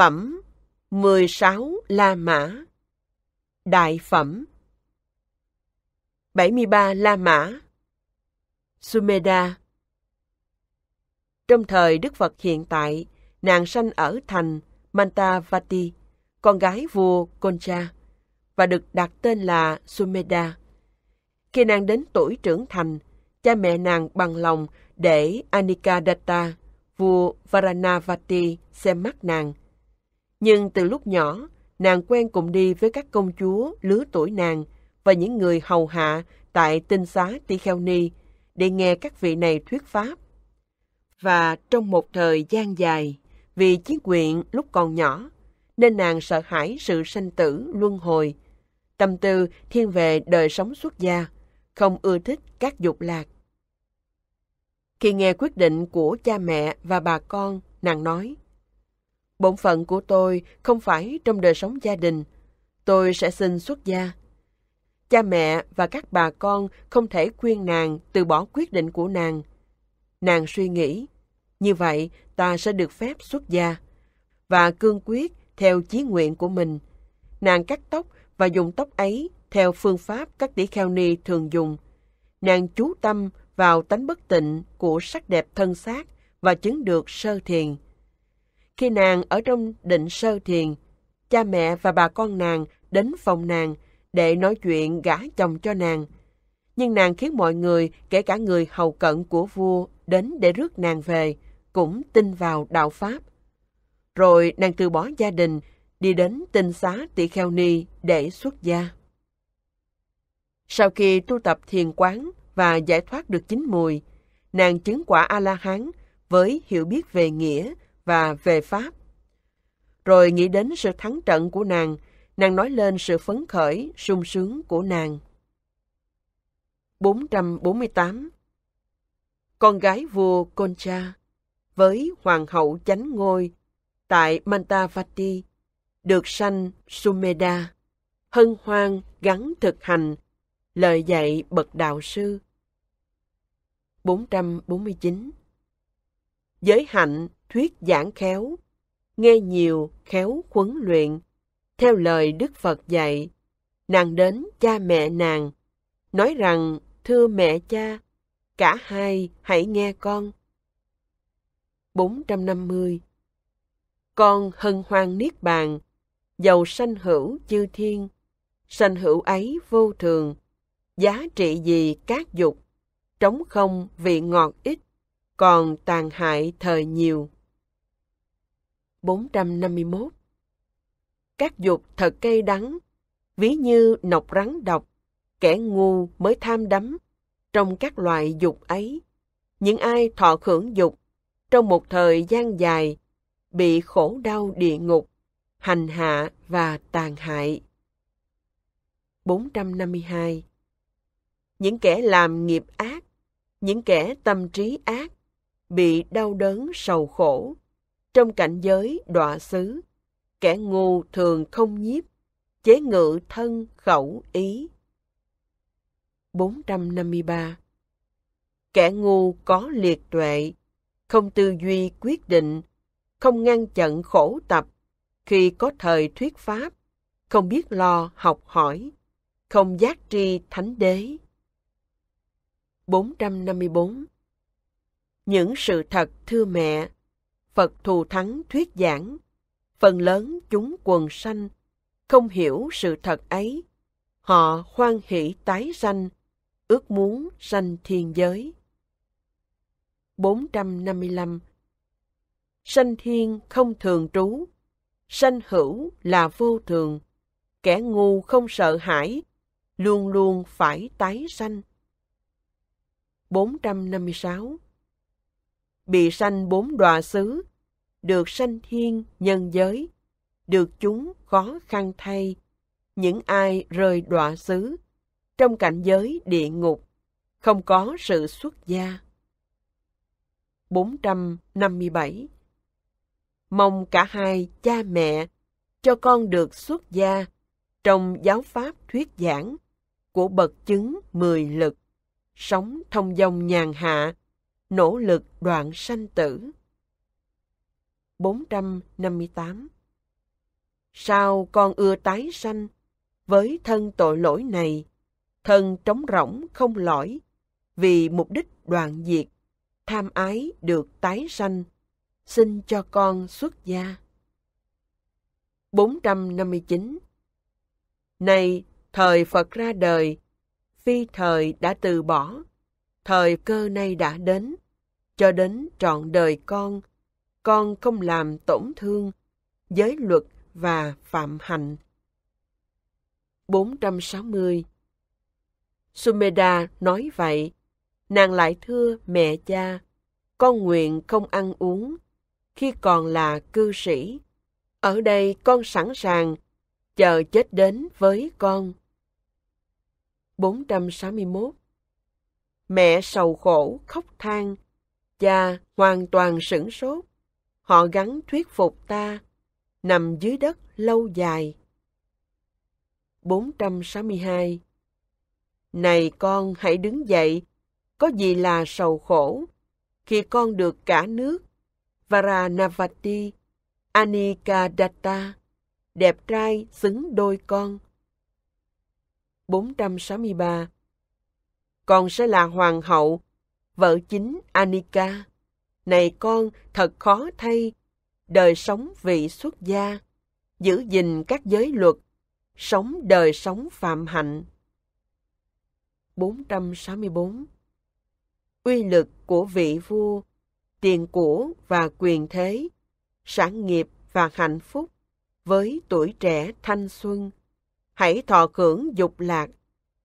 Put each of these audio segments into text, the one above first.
phẩm 16 La Mã Đại phẩm 73 La Mã Sumeda Trong thời Đức Phật hiện tại, nàng sanh ở thành Mantavati, con gái vua Concha, và được đặt tên là Sumeda. Khi nàng đến tuổi trưởng thành, cha mẹ nàng bằng lòng để Anikadatta, vua Varanavati xem mắt nàng nhưng từ lúc nhỏ, nàng quen cùng đi với các công chúa lứa tuổi nàng và những người hầu hạ tại tinh xá Tỳ Kheo Ni để nghe các vị này thuyết pháp. Và trong một thời gian dài, vì chiến quyện lúc còn nhỏ, nên nàng sợ hãi sự sanh tử luân hồi. Tâm tư thiên về đời sống xuất gia, không ưa thích các dục lạc. Khi nghe quyết định của cha mẹ và bà con, nàng nói, bổn phận của tôi không phải trong đời sống gia đình. Tôi sẽ xin xuất gia. Cha mẹ và các bà con không thể khuyên nàng từ bỏ quyết định của nàng. Nàng suy nghĩ, như vậy ta sẽ được phép xuất gia. Và cương quyết theo chí nguyện của mình. Nàng cắt tóc và dùng tóc ấy theo phương pháp các tỷ kheo ni thường dùng. Nàng chú tâm vào tánh bất tịnh của sắc đẹp thân xác và chứng được sơ thiền. Khi nàng ở trong định sơ thiền, cha mẹ và bà con nàng đến phòng nàng để nói chuyện gả chồng cho nàng. Nhưng nàng khiến mọi người, kể cả người hầu cận của vua, đến để rước nàng về, cũng tin vào đạo Pháp. Rồi nàng từ bỏ gia đình, đi đến tinh xá Tỳ Kheo Ni để xuất gia. Sau khi tu tập thiền quán và giải thoát được chính mùi, nàng chứng quả A-la-hán với hiểu biết về nghĩa, và về Pháp. Rồi nghĩ đến sự thắng trận của nàng, nàng nói lên sự phấn khởi, sung sướng của nàng. 448 Con gái vua Concha với hoàng hậu chánh ngôi tại Mantavati được sanh Sumeda, hân hoan gắn thực hành lời dạy bậc đạo sư. 449 Giới hạnh thuyết giảng khéo, nghe nhiều khéo huấn luyện, theo lời Đức Phật dạy. Nàng đến cha mẹ nàng, nói rằng, thưa mẹ cha, cả hai hãy nghe con. 450 Con hân hoan niết bàn, giàu sanh hữu chư thiên, sanh hữu ấy vô thường, giá trị gì các dục, trống không vị ngọt ít, còn tàn hại thời nhiều. 451 Các dục thật cay đắng, ví như nọc rắn độc, kẻ ngu mới tham đắm. Trong các loại dục ấy, những ai thọ khưởng dục, trong một thời gian dài, bị khổ đau địa ngục, hành hạ và tàn hại. 452 Những kẻ làm nghiệp ác, những kẻ tâm trí ác, bị đau đớn sầu khổ, trong cảnh giới đọa xứ kẻ ngu thường không nhiếp chế ngự thân khẩu ý 453 kẻ ngu có liệt tuệ không tư duy quyết định không ngăn chặn khổ tập khi có thời thuyết pháp không biết lo học hỏi không giác tri thánh đế 454 những sự thật thưa mẹ Phật Thù Thắng thuyết giảng, phần lớn chúng quần sanh, không hiểu sự thật ấy. Họ hoan hỷ tái sanh, ước muốn sanh thiên giới. 455 Sanh thiên không thường trú, sanh hữu là vô thường, kẻ ngu không sợ hãi, luôn luôn phải tái sanh. 456 bị sanh bốn đọa xứ, được sanh thiên nhân giới, được chúng khó khăn thay, những ai rơi đọa xứ, trong cảnh giới địa ngục, không có sự xuất gia. 457 Mong cả hai cha mẹ cho con được xuất gia trong giáo pháp thuyết giảng của bậc chứng mười lực, sống thông dong nhàn hạ, nỗ lực đoạn sanh tử. 458 Sao con ưa tái sanh? Với thân tội lỗi này, thân trống rỗng không lõi, vì mục đích đoạn diệt, tham ái được tái sanh, xin cho con xuất gia. 459 Này, thời Phật ra đời, phi thời đã từ bỏ, thời cơ nay đã đến cho đến trọn đời con, con không làm tổn thương, giới luật và phạm hạnh. 460 Sumeda nói vậy, nàng lại thưa mẹ cha, con nguyện không ăn uống, khi còn là cư sĩ. Ở đây con sẵn sàng, chờ chết đến với con. 461 Mẹ sầu khổ khóc than, Cha hoàn toàn sửng sốt. Họ gắn thuyết phục ta, nằm dưới đất lâu dài. 462 Này con hãy đứng dậy, có gì là sầu khổ? Khi con được cả nước, Varanavati, Anikadatta, đẹp trai xứng đôi con. 463 Con sẽ là hoàng hậu vợ chính Anika. Này con, thật khó thay, đời sống vị xuất gia, giữ gìn các giới luật, sống đời sống phạm hạnh. 464 Uy lực của vị vua, tiền của và quyền thế, sản nghiệp và hạnh phúc với tuổi trẻ thanh xuân. Hãy thọ hưởng dục lạc,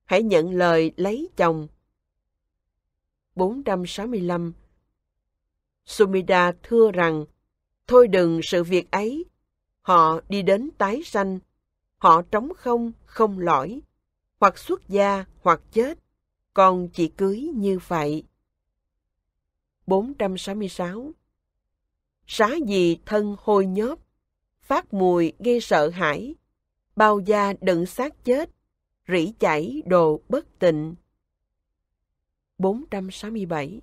hãy nhận lời lấy chồng, 465. Sumida thưa rằng, thôi đừng sự việc ấy, họ đi đến tái sanh, họ trống không, không lõi, hoặc xuất gia hoặc chết, còn chỉ cưới như vậy. 466 Xá gì thân hôi nhớp, phát mùi gây sợ hãi, bao da đựng xác chết, rỉ chảy đồ bất tịnh. 467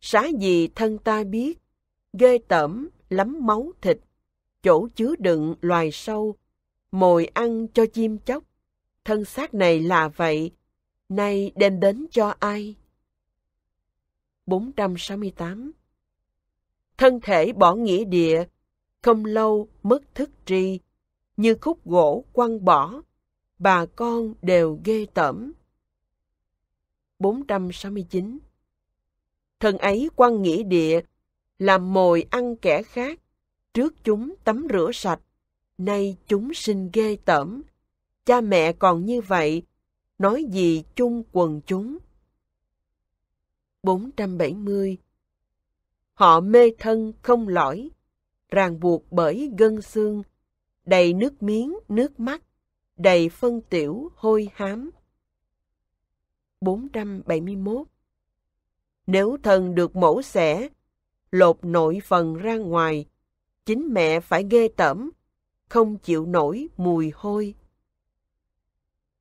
Xá gì thân ta biết, ghê tởm lắm máu thịt, chỗ chứa đựng loài sâu, mồi ăn cho chim chóc, thân xác này là vậy, nay đem đến cho ai? 468 Thân thể bỏ nghĩa địa, không lâu mất thức tri, như khúc gỗ quăng bỏ, bà con đều ghê tởm. 469. Thần ấy quan nghĩa địa, làm mồi ăn kẻ khác, trước chúng tắm rửa sạch, nay chúng sinh ghê tởm. Cha mẹ còn như vậy, nói gì chung quần chúng. 470 Họ mê thân không lõi, ràng buộc bởi gân xương, đầy nước miếng, nước mắt, đầy phân tiểu, hôi hám. 471. Nếu thân được mổ xẻ, lột nội phần ra ngoài, chính mẹ phải ghê tởm, không chịu nổi mùi hôi.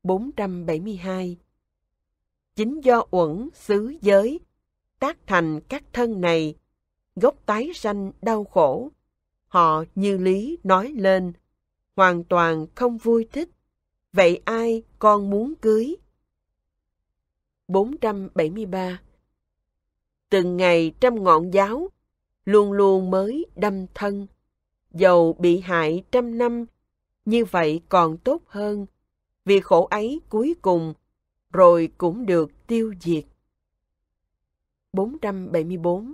472. Chính do uẩn xứ giới, tác thành các thân này, gốc tái sanh đau khổ, họ như lý nói lên, hoàn toàn không vui thích. Vậy ai con muốn cưới? 473 Từng ngày trăm ngọn giáo, luôn luôn mới đâm thân. Dầu bị hại trăm năm, như vậy còn tốt hơn, vì khổ ấy cuối cùng, rồi cũng được tiêu diệt. 474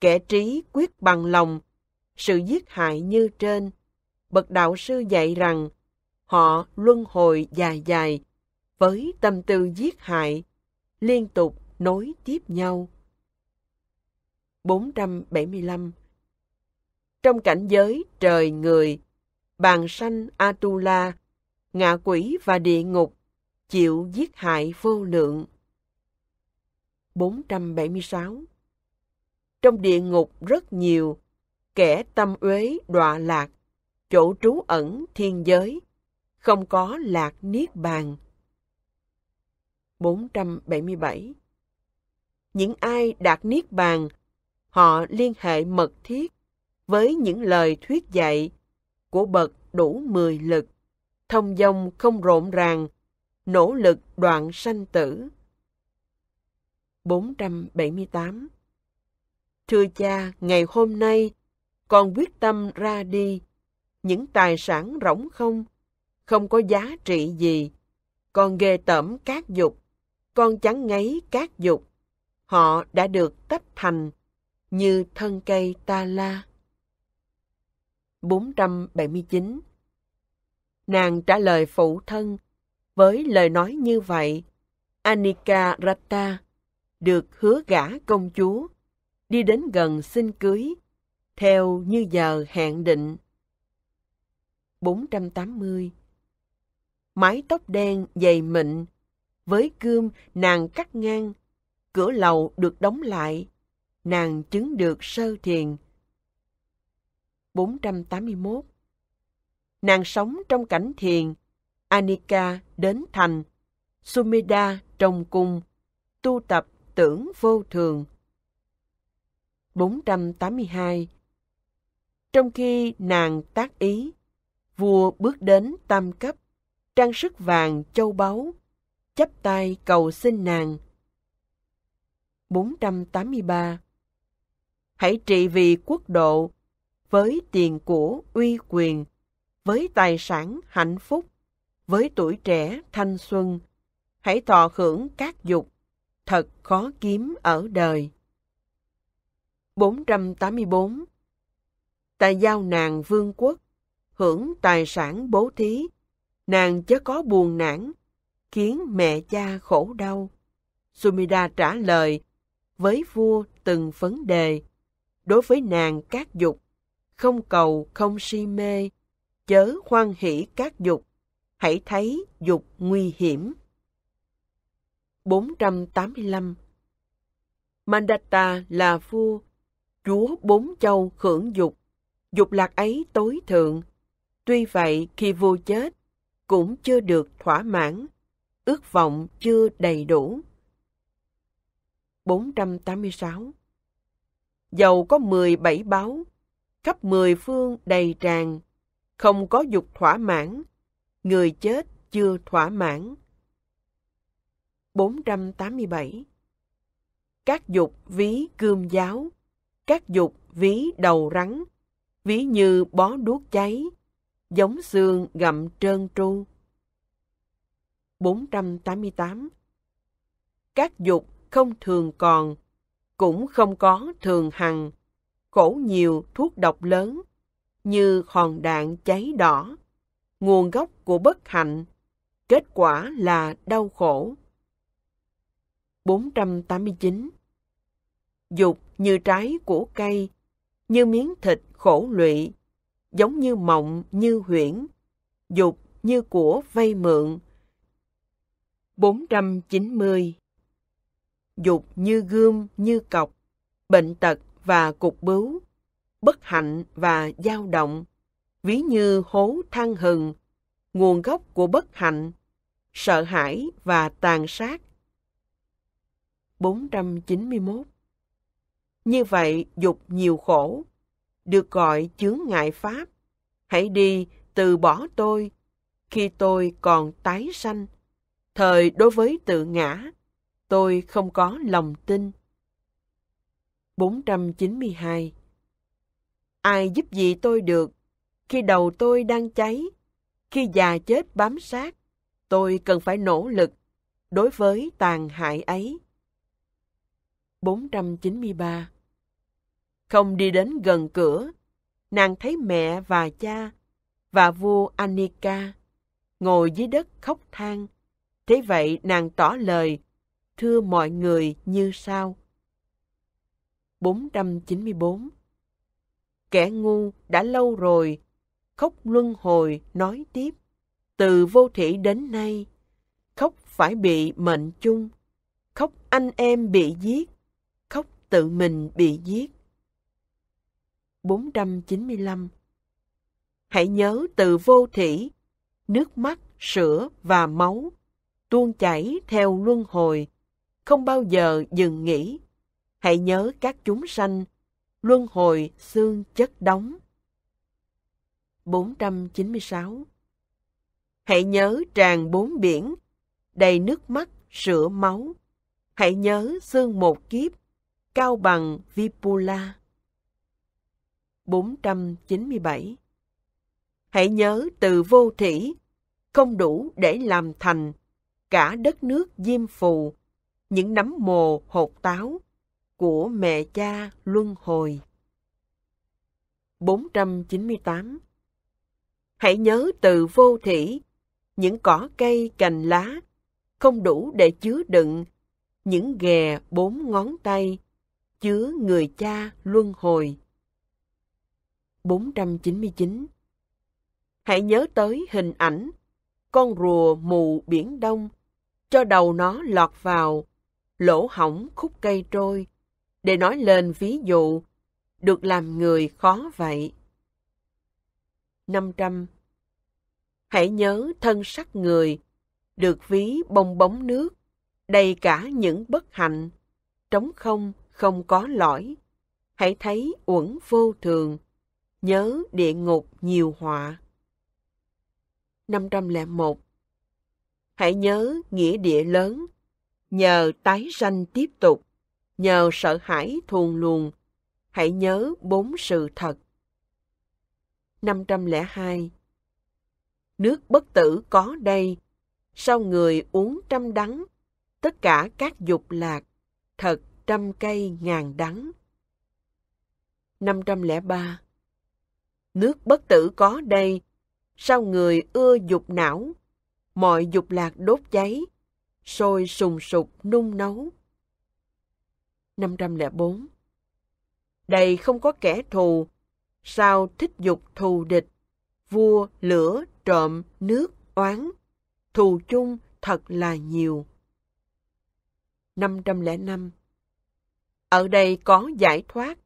Kẻ trí quyết bằng lòng, sự giết hại như trên, bậc đạo sư dạy rằng họ luân hồi dài dài, với tâm tư giết hại liên tục nối tiếp nhau. 475 Trong cảnh giới trời người, bàn sanh Atula, ngạ quỷ và địa ngục chịu giết hại vô lượng. 476 Trong địa ngục rất nhiều, kẻ tâm uế đọa lạc, chỗ trú ẩn thiên giới, không có lạc niết bàn. 477 Những ai đạt Niết Bàn, họ liên hệ mật thiết với những lời thuyết dạy của bậc đủ mười lực, thông dong không rộn ràng, nỗ lực đoạn sanh tử. 478 Thưa cha, ngày hôm nay, con quyết tâm ra đi. Những tài sản rỗng không, không có giá trị gì. Con ghê tởm các dục, con chắn ngấy cát dục. Họ đã được tách thành như thân cây ta la. 479 Nàng trả lời phụ thân với lời nói như vậy. Anika Rata được hứa gả công chúa, đi đến gần xin cưới, theo như giờ hẹn định. 480 Mái tóc đen dày mịn với gươm nàng cắt ngang, cửa lầu được đóng lại, nàng chứng được sơ thiền. 481 Nàng sống trong cảnh thiền, Anika đến thành, sumida trong cung, tu tập tưởng vô thường. 482 Trong khi nàng tác ý, vua bước đến tam cấp, trang sức vàng châu báu, chắp tay cầu xin nàng. 483 Hãy trị vì quốc độ, với tiền của uy quyền, với tài sản hạnh phúc, với tuổi trẻ thanh xuân. Hãy thọ hưởng các dục, thật khó kiếm ở đời. 484 Tại giao nàng vương quốc, hưởng tài sản bố thí, nàng chớ có buồn nản, khiến mẹ cha khổ đau. Sumida trả lời với vua từng vấn đề. Đối với nàng các dục, không cầu không si mê, chớ hoan hỷ các dục, hãy thấy dục nguy hiểm. 485 Mandata là vua, chúa bốn châu hưởng dục, dục lạc ấy tối thượng. Tuy vậy, khi vua chết, cũng chưa được thỏa mãn ước vọng chưa đầy đủ. 486 Dầu có 17 báo, khắp 10 phương đầy tràn, không có dục thỏa mãn, người chết chưa thỏa mãn. 487 Các dục ví cươm giáo, các dục ví đầu rắn, ví như bó đuốc cháy, giống xương gặm trơn tru. 488. Các dục không thường còn, cũng không có thường hằng, khổ nhiều thuốc độc lớn, như hòn đạn cháy đỏ, nguồn gốc của bất hạnh, kết quả là đau khổ. 489. Dục như trái của cây, như miếng thịt khổ lụy, giống như mộng như huyễn, dục như của vay mượn, 490 Dục như gươm, như cọc, bệnh tật và cục bướu, bất hạnh và dao động, ví như hố thăng hừng, nguồn gốc của bất hạnh, sợ hãi và tàn sát. 491 Như vậy, dục nhiều khổ, được gọi chướng ngại Pháp. Hãy đi, từ bỏ tôi, khi tôi còn tái sanh thời đối với tự ngã, tôi không có lòng tin. 492 Ai giúp gì tôi được? Khi đầu tôi đang cháy, khi già chết bám sát, tôi cần phải nỗ lực đối với tàn hại ấy. 493 Không đi đến gần cửa, nàng thấy mẹ và cha và vua Anika ngồi dưới đất khóc than Thế vậy nàng tỏ lời, thưa mọi người như sau. 494 Kẻ ngu đã lâu rồi, khóc luân hồi nói tiếp. Từ vô thủy đến nay, khóc phải bị mệnh chung, khóc anh em bị giết, khóc tự mình bị giết. 495 Hãy nhớ từ vô thủy, nước mắt, sữa và máu tuôn chảy theo luân hồi, không bao giờ dừng nghỉ. Hãy nhớ các chúng sanh, luân hồi xương chất đóng. 496 Hãy nhớ tràn bốn biển, đầy nước mắt, sữa máu. Hãy nhớ xương một kiếp, cao bằng Vipula. 497 Hãy nhớ từ vô thủy, không đủ để làm thành, cả đất nước diêm phù, những nấm mồ hột táo của mẹ cha luân hồi. 498 Hãy nhớ từ vô thủy, những cỏ cây cành lá không đủ để chứa đựng những ghè bốn ngón tay chứa người cha luân hồi. 499 Hãy nhớ tới hình ảnh con rùa mù biển đông cho đầu nó lọt vào lỗ hỏng khúc cây trôi để nói lên ví dụ được làm người khó vậy 500 hãy nhớ thân sắc người được ví bong bóng nước đầy cả những bất hạnh trống không không có lõi hãy thấy uẩn vô thường nhớ địa ngục nhiều họa 501 hãy nhớ nghĩa địa lớn nhờ tái sanh tiếp tục nhờ sợ hãi thuồn luồn hãy nhớ bốn sự thật 502 Nước bất tử có đây, sau người uống trăm đắng, tất cả các dục lạc, thật trăm cây ngàn đắng. 503 Nước bất tử có đây, sau người ưa dục não, mọi dục lạc đốt cháy, sôi sùng sục nung nấu. 504 Đây không có kẻ thù, sao thích dục thù địch, vua, lửa, trộm, nước, oán, thù chung thật là nhiều. 505 Ở đây có giải thoát,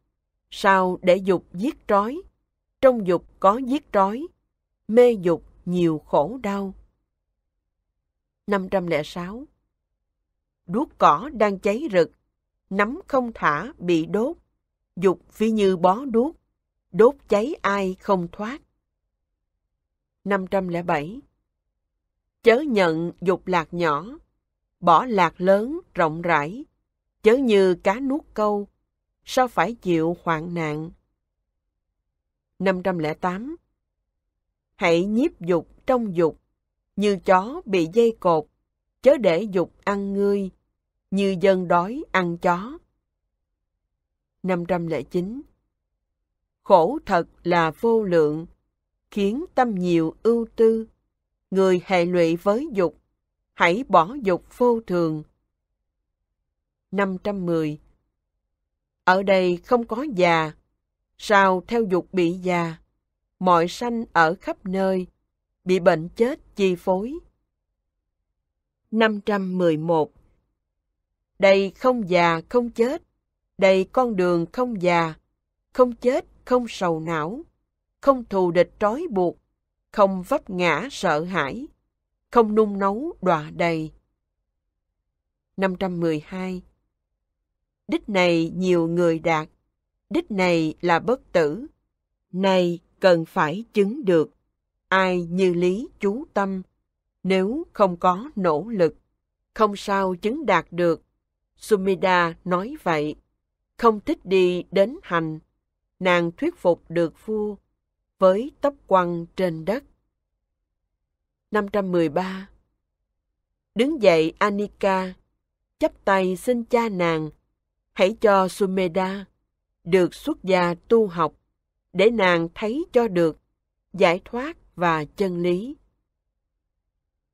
sao để dục giết trói, trong dục có giết trói, mê dục nhiều khổ đau. 506 Đuốc cỏ đang cháy rực, nắm không thả bị đốt, dục phi như bó đuốc, đốt cháy ai không thoát. 507 Chớ nhận dục lạc nhỏ, bỏ lạc lớn rộng rãi, chớ như cá nuốt câu, sao phải chịu hoạn nạn. 508 Hãy nhiếp dục trong dục, như chó bị dây cột, chớ để dục ăn ngươi, như dân đói ăn chó. 509 Khổ thật là vô lượng, khiến tâm nhiều ưu tư, người hệ lụy với dục, hãy bỏ dục vô thường. 510 Ở đây không có già, sao theo dục bị già, mọi sanh ở khắp nơi, bị bệnh chết chi phối. 511 Đây không già không chết, đây con đường không già, không chết không sầu não, không thù địch trói buộc, không vấp ngã sợ hãi, không nung nấu đọa đầy. 512 Đích này nhiều người đạt, đích này là bất tử, này cần phải chứng được ai như lý chú tâm, nếu không có nỗ lực, không sao chứng đạt được. Sumida nói vậy, không thích đi đến hành, nàng thuyết phục được vua với tóc quăng trên đất. 513 Đứng dậy Anika, chắp tay xin cha nàng, hãy cho Sumeda được xuất gia tu học, để nàng thấy cho được, giải thoát và chân lý.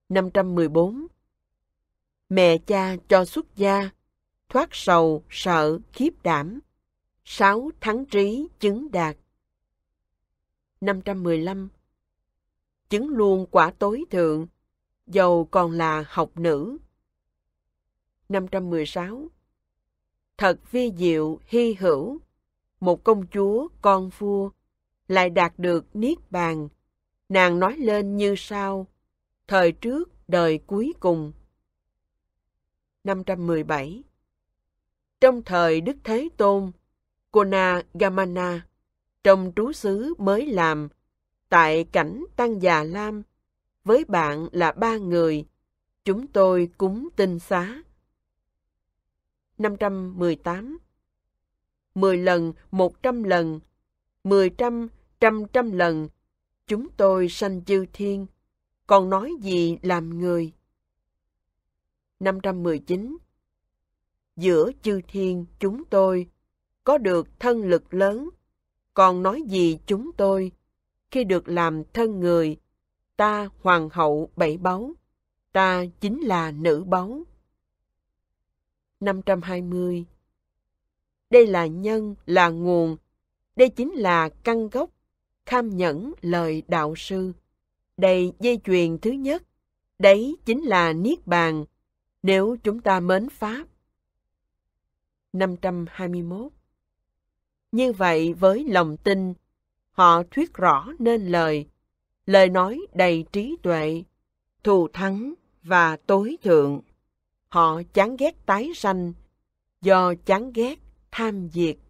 514. Mẹ cha cho xuất gia, thoát sầu, sợ, khiếp đảm. sáu Thắng trí, chứng đạt. 515. Chứng luôn quả tối thượng, dầu còn là học nữ. 516. Thật vi diệu, hy hữu, một công chúa, con vua, lại đạt được niết bàn, nàng nói lên như sau. Thời trước, đời cuối cùng. 517 Trong thời Đức Thế Tôn, Kona Gamana, trong trú xứ mới làm, tại cảnh Tăng Già Lam, với bạn là ba người, chúng tôi cúng tinh xá. 518 10 lần, 100 lần, 10 trăm, trăm trăm lần, chúng tôi sanh chư thiên, còn nói gì làm người? 519 Giữa chư thiên chúng tôi có được thân lực lớn, còn nói gì chúng tôi khi được làm thân người, ta hoàng hậu bảy báu, ta chính là nữ báu. 520 Đây là nhân, là nguồn, đây chính là căn gốc kham nhẫn lời đạo sư. Đây dây chuyền thứ nhất, đấy chính là Niết Bàn, nếu chúng ta mến Pháp. 521 Như vậy với lòng tin, họ thuyết rõ nên lời, lời nói đầy trí tuệ, thù thắng và tối thượng. Họ chán ghét tái sanh, do chán ghét tham diệt